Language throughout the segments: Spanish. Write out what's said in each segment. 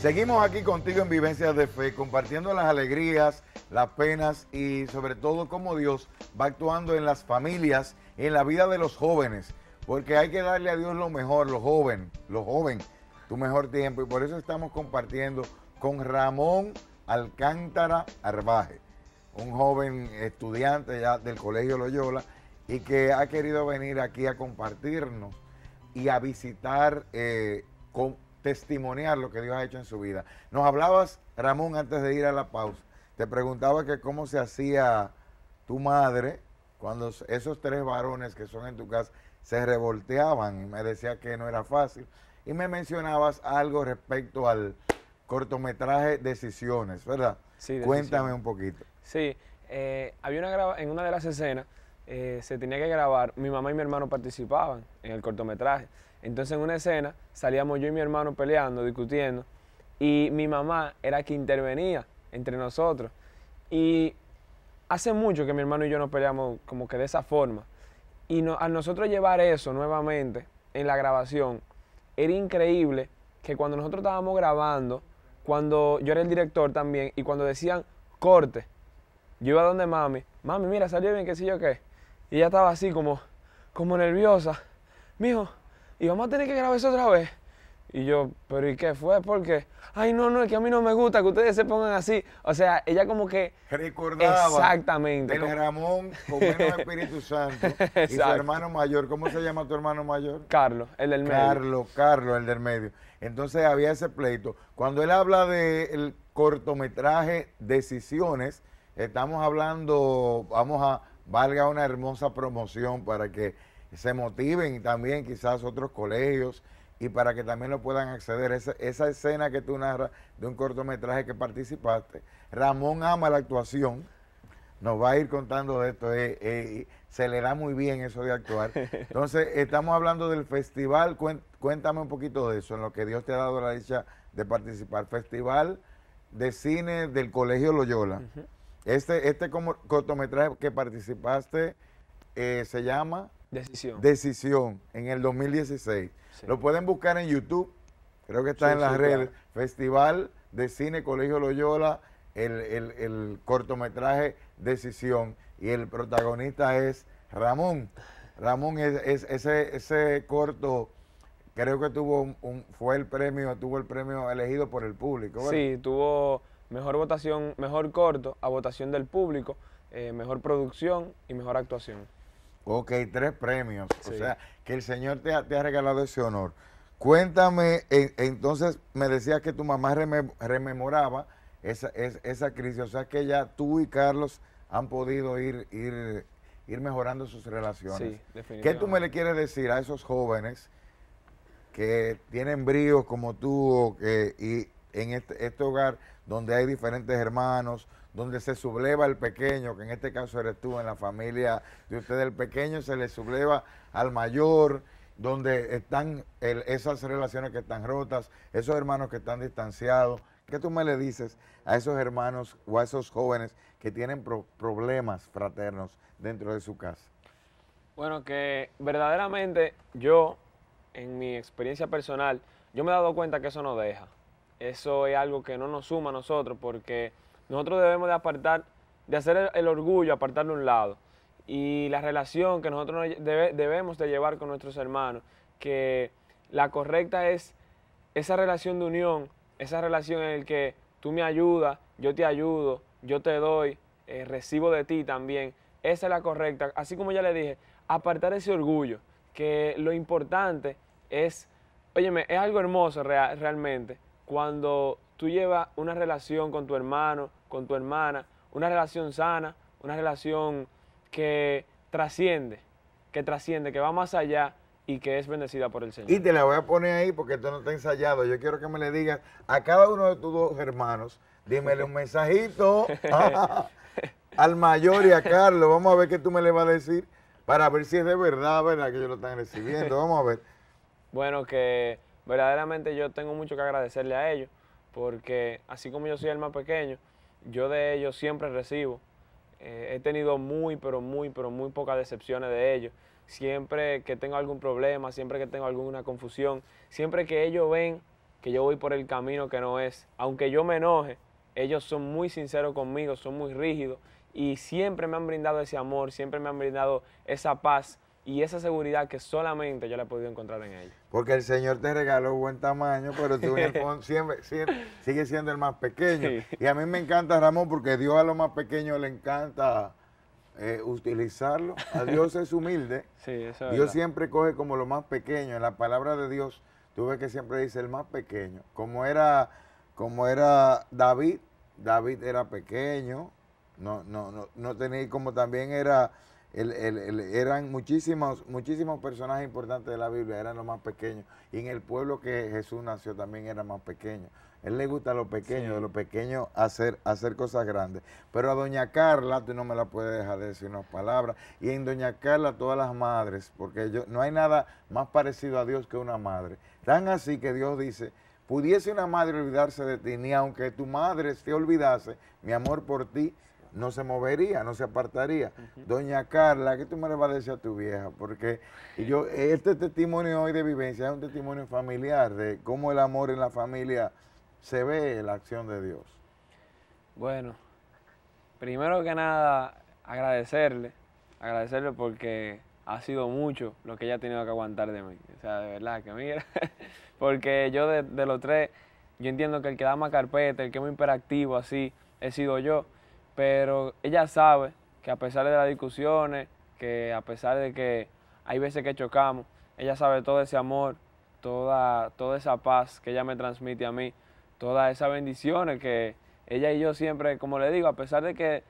Seguimos aquí contigo en Vivencias de Fe, compartiendo las alegrías, las penas y sobre todo cómo Dios va actuando en las familias, en la vida de los jóvenes, porque hay que darle a Dios lo mejor, lo joven, los joven, tu mejor tiempo. Y por eso estamos compartiendo con Ramón Alcántara Arbaje, un joven estudiante ya del Colegio Loyola y que ha querido venir aquí a compartirnos y a visitar eh, con testimoniar lo que Dios ha hecho en su vida. Nos hablabas, Ramón, antes de ir a la pausa, te preguntaba que cómo se hacía tu madre cuando esos tres varones que son en tu casa se revolteaban y me decía que no era fácil. Y me mencionabas algo respecto al cortometraje Decisiones, ¿verdad? Sí, Cuéntame un poquito. Sí, eh, había una en una de las escenas eh, se tenía que grabar, mi mamá y mi hermano participaban en el cortometraje. Entonces en una escena salíamos yo y mi hermano peleando, discutiendo, y mi mamá era quien intervenía entre nosotros. Y hace mucho que mi hermano y yo nos peleamos como que de esa forma. Y a nosotros llevar eso nuevamente en la grabación, era increíble que cuando nosotros estábamos grabando, cuando yo era el director también, y cuando decían corte, yo iba donde mami, mami, mira, salió bien, qué sé yo qué. Y ella estaba así como, como nerviosa. Mijo, y vamos a tener que grabar eso otra vez. Y yo, pero ¿y qué fue? Porque, ay, no, no, es que a mí no me gusta que ustedes se pongan así. O sea, ella como que... Recordaba. Exactamente. El Ramón con menos Espíritu Santo y su hermano mayor. ¿Cómo se llama tu hermano mayor? Carlos, el del medio. Carlos, Carlos, el del medio. Entonces había ese pleito. Cuando él habla del cortometraje Decisiones, estamos hablando, vamos a, valga una hermosa promoción para que se motiven también quizás otros colegios y para que también lo puedan acceder. Esa, escena que tú narras de un cortometraje que participaste, Ramón ama la actuación, nos va a ir contando de esto, eh, eh, se le da muy bien eso de actuar. Entonces, estamos hablando del festival, cuéntame un poquito de eso, en lo que Dios te ha dado la dicha de participar. Festival de Cine del Colegio Loyola. Este, este cortometraje que participaste eh, se llama Decisión. Decisión, en el 2016. Lo pueden buscar en YouTube, creo que está en las redes. Festival de Cine Colegio Loyola, el, cortometraje Decisión. Y el protagonista es Ramón. Ramón es, ese, corto creo que tuvo un, fue el premio tuvo el premio elegido por el público sí tuvo mejor votación mejor corto a votación del público eh, mejor producción y mejor actuación Ok, tres premios. O sea, que el Señor te ha, regalado ese honor. Cuéntame, entonces me decías que tu mamá rememoraba esa, esa crisis, o sea que ya tú y Carlos han podido ir, ir, mejorando sus relaciones. Sí, definitivamente. ¿Qué tú me le quieres decir a esos jóvenes que tienen bríos como tú que, y en este, este hogar donde hay diferentes hermanos, donde se subleva el pequeño, que en este caso eres tú, en la familia de usted, el pequeño se le subleva al mayor, donde están esas relaciones que están rotas, esos hermanos que están distanciados. ¿Qué tú me le dices a esos hermanos o a esos jóvenes que tienen problemas fraternos dentro de su casa? Bueno, que verdaderamente yo, en mi experiencia personal, yo me he dado cuenta que eso no deja. Eso es algo que no nos suma a nosotros porque nosotros debemos de apartar, de hacer el, orgullo, apartar de un lado. Y la relación que nosotros debemos de llevar con nuestros hermanos, que la correcta es esa relación de unión, esa relación en la que tú me ayudas, yo te ayudo, yo te doy, eh, recibo de ti también. Esa es la correcta. Así como ya le dije, apartar ese orgullo, que lo importante es, óyeme, es algo hermoso realmente, cuando tú llevas una relación con tu hermano, con tu hermana, una relación sana, una relación que trasciende, que trasciende, que va más allá y que es bendecida por el Señor. Y te la voy a poner ahí porque esto no está ensayado. Yo quiero que me le digas a cada uno de tus dos hermanos, dímele un mensajito ah, al mayor y a Carlos. Vamos a ver qué tú me le vas a decir para ver si es de verdad, ¿verdad? Que ellos lo están recibiendo. Vamos a ver. Bueno, que verdaderamente yo tengo mucho que agradecerle a ellos porque así como yo soy el más pequeño, yo de ellos siempre recibo. Eh, he tenido muy, pero muy, pero muy pocas decepciones de ellos. Siempre que tengo algún problema, siempre que tengo alguna confusión, siempre que ellos ven que yo voy por el camino que no es, aunque yo me enoje, ellos son muy sinceros conmigo, son muy rígidos y siempre me han brindado ese amor, siempre me han brindado esa paz y esa seguridad que solamente yo la he podido encontrar en ella. Porque el Señor te regaló buen tamaño, pero tú en el fondo siempre, sigue siendo el más pequeño. Y a mí me encanta Ramón porque Dios a lo más pequeño le encanta eh, utilizarlo. A Dios es humilde. Dios siempre coge como lo más pequeño. En la palabra de Dios, tú ves que siempre dice el más pequeño. Como era, como era David, David era pequeño. No, no, no, no tenía, como también era el, eran muchísimos, muchísimos personajes importantes de la Biblia, eran los más pequeños. Y en el pueblo que Jesús nació también era más pequeño. él le gusta lo pequeño, de lo pequeño hacer, hacer cosas grandes. Pero a Doña Carla, tú no me la puedes dejar de decir unas palabras. Y en Doña Carla, todas las madres, porque yo, no hay nada más parecido a Dios que una madre. Tan así que Dios dice, pudiese una madre olvidarse de ti, ni aunque tu madre se olvidase, mi amor por ti no se movería, no se apartaría. Doña Carla, ¿qué tú me le a tu vieja? Porque eh. yo, este testimonio hoy de vivencia es un testimonio familiar de cómo el amor en la familia se ve en la acción de Dios. Bueno, primero que nada, agradecerle, agradecerle porque ha sido mucho lo que ella ha tenido que aguantar de mí. O sea, de verdad que mira, porque yo de, los tres, yo entiendo que el que da más carpeta, el que es muy hiperactivo, así, he sido yo pero ella sabe que a pesar de las discusiones, que a pesar de que hay veces que chocamos, ella sabe todo ese amor, toda, toda esa paz que ella me transmite a mí, todas esas bendiciones que ella y yo siempre, como le digo, a pesar de que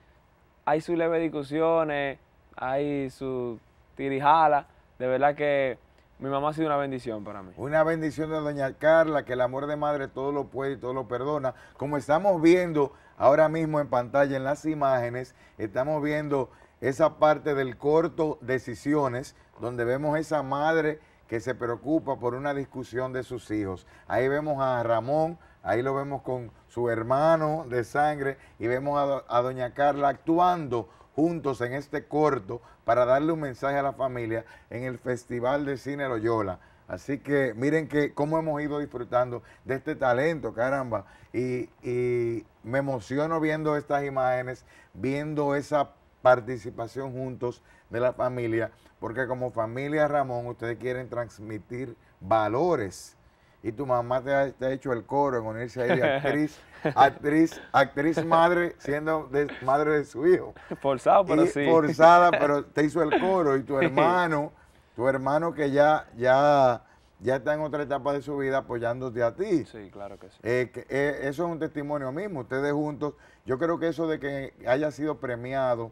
hay sus leves discusiones, hay su tirijala, de verdad que mi mamá ha sido una bendición para mí. Una bendición de doña Carla, que el amor de madre todo lo puede y todo lo perdona. Como estamos viendo ahora mismo en pantalla, en las imágenes, estamos viendo esa parte del corto Decisiones, donde vemos esa madre que se preocupa por una discusión de sus hijos. Ahí vemos a Ramón Ahí lo vemos con su hermano de sangre y vemos a, doña Carla actuando juntos en este corto para darle un mensaje a la familia en el Festival de Cine Loyola. Así que miren que cómo hemos ido disfrutando de este talento, caramba. Y, y, me emociono viendo estas imágenes, viendo esa participación juntos de la familia, porque como familia Ramón ustedes quieren transmitir valores y tu mamá te ha, hecho el coro en unirse ahí, actriz, actriz, actriz madre, siendo madre de su hijo. Forzado, pero Forzada, pero te hizo el coro y tu hermano, tu hermano que ya, ya, ya está en otra etapa de su vida apoyándote a ti. Sí, claro que sí. Eh, eh, eso es un testimonio mismo, ustedes juntos. Yo creo que eso de que haya sido premiado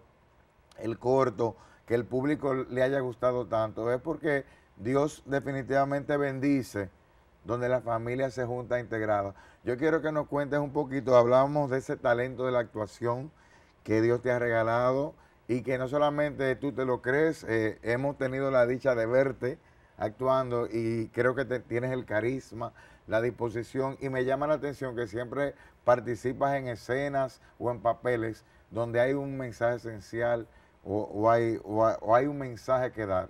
el corto, que el público le haya gustado tanto, es porque Dios definitivamente bendice donde la familia se junta integrada. Yo quiero que nos cuentes un poquito, hablamos de ese talento de la actuación que Dios te ha regalado y que no solamente tú te lo crees, eh, hemos tenido la dicha de verte actuando y creo que tienes el carisma, la disposición y me llama la atención que siempre participas en escenas o en papeles donde hay un mensaje esencial o, hay, o hay un mensaje que dar.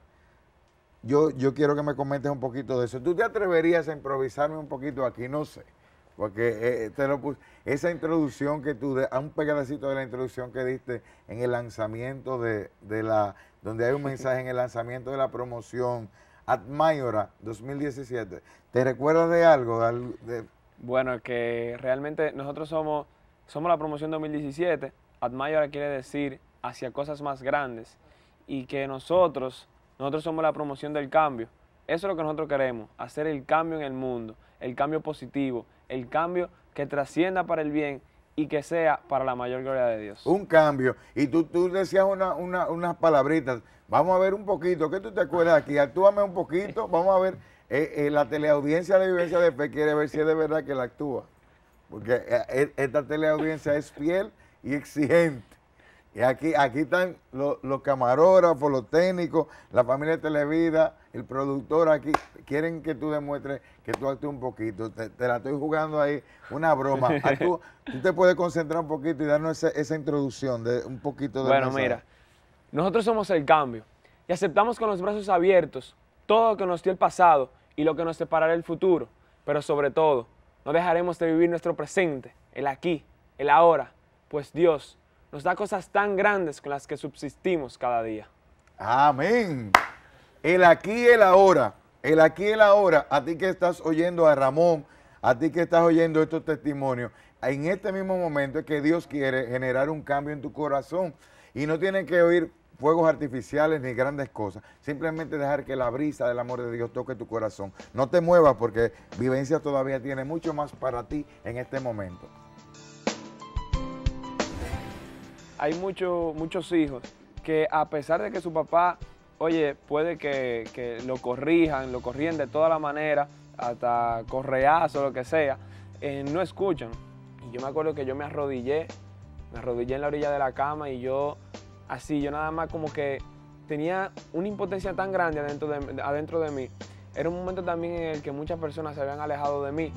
Yo, yo quiero que me comentes un poquito de eso. ¿Tú te atreverías a improvisarme un poquito aquí? No sé. Porque eh, eh, te lo puse. esa introducción que tú, a un pegadacito de la introducción que diste en el lanzamiento de, la, donde hay un mensaje en el lanzamiento de la promoción Admira 2017. ¿Te recuerdas de algo? De, bueno, que realmente nosotros somos, somos la promoción 2017. Admira quiere decir hacia cosas más grandes y que nosotros nosotros somos la promoción del cambio. Eso es lo que nosotros queremos, hacer el cambio en el mundo, el cambio positivo, el cambio que trascienda para el bien y que sea para la mayor gloria de Dios. Un cambio. Y tú, tú decías unas palabritas. Vamos a ver un poquito. ¿Qué tú te acuerdas aquí? Actúame un poquito. Vamos a ver. Eh, eh, la teleaudiencia de Vivencia de Fe quiere ver si es de verdad que la actúa. Porque eh, esta teleaudiencia es fiel y exigente. Y aquí, aquí están los, camarógrafos, los técnicos, la familia de Televida, el productor aquí. Quieren que tú demuestres que tú actúes un poquito. Te, la estoy jugando ahí, una broma. tú, te puedes concentrar un poquito y darnos esa, introducción de un poquito de... Bueno, mira, nosotros somos el cambio y aceptamos con los brazos abiertos todo lo que nos dio el pasado y lo que nos separará el futuro. Pero sobre todo, no dejaremos de vivir nuestro presente, el aquí, el ahora, pues Dios nos da cosas tan grandes con las que subsistimos cada día. Amén. El aquí y el ahora. El aquí y el ahora. A ti que estás oyendo a Ramón, a ti que estás oyendo estos testimonios, en este mismo momento es que Dios quiere generar un cambio en tu corazón. Y no tienes que oír fuegos artificiales ni grandes cosas. Simplemente dejar que la brisa del amor de Dios toque tu corazón. No te muevas porque Vivencia todavía tiene mucho más para ti en este momento. hay muchos hijos que a pesar de que su papá, oye, puede que, lo corrijan, lo corrían de toda la manera, hasta o lo que sea, eh, no escuchan. Y yo me acuerdo que yo me arrodillé, me arrodillé en la orilla de la cama y yo así, yo nada más como que tenía una impotencia tan grande de, adentro de mí. Era un momento también en el que muchas personas se habían alejado de mí.